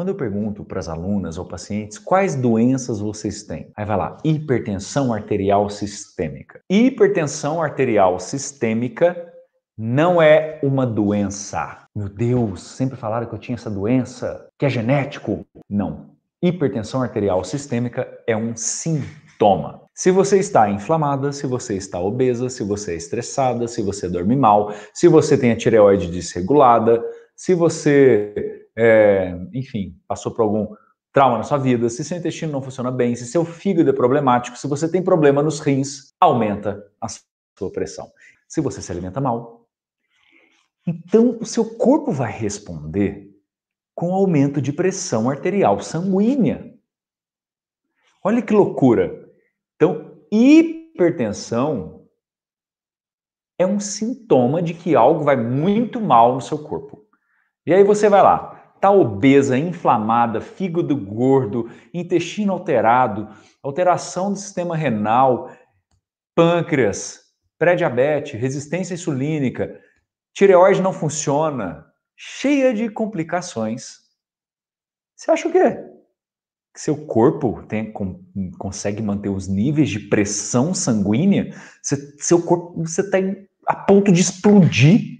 Quando eu pergunto para as alunas ou pacientes quais doenças vocês têm, aí vai lá, hipertensão arterial sistêmica. Hipertensão arterial sistêmica não é uma doença. Meu Deus, sempre falaram que eu tinha essa doença, que é genético. Não. Hipertensão arterial sistêmica é um sintoma. Se você está inflamada, se você está obesa, se você é estressada, se você dorme mal, se você tem a tireoide desregulada, se você, é, enfim, passou por algum trauma na sua vida, se seu intestino não funciona bem, se seu fígado é problemático, se você tem problema nos rins, aumenta a sua pressão. Se você se alimenta mal, então o seu corpo vai responder com aumento de pressão arterial sanguínea. Olha que loucura. Então, hipertensão é um sintoma de que algo vai muito mal no seu corpo. E aí você vai lá, tá obesa, inflamada, fígado gordo, intestino alterado, alteração do sistema renal, pâncreas, pré-diabetes, resistência insulínica, tireoide não funciona, cheia de complicações. Você acha o quê? Que seu corpo tem, com, consegue manter os níveis de pressão sanguínea? seu corpo, você está a ponto de explodir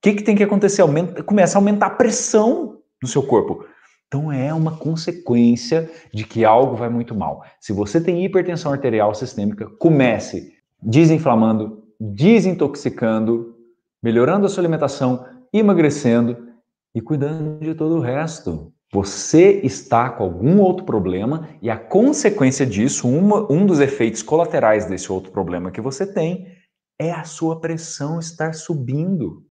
que, que tem que acontecer? Aumenta, começa a aumentar a pressão no seu corpo. Então é uma consequência de que algo vai muito mal. Se você tem hipertensão arterial sistêmica, comece desinflamando, desintoxicando, melhorando a sua alimentação, emagrecendo e cuidando de todo o resto. Você está com algum outro problema e a consequência disso, uma, um dos efeitos colaterais desse outro problema que você tem, é a sua pressão estar subindo.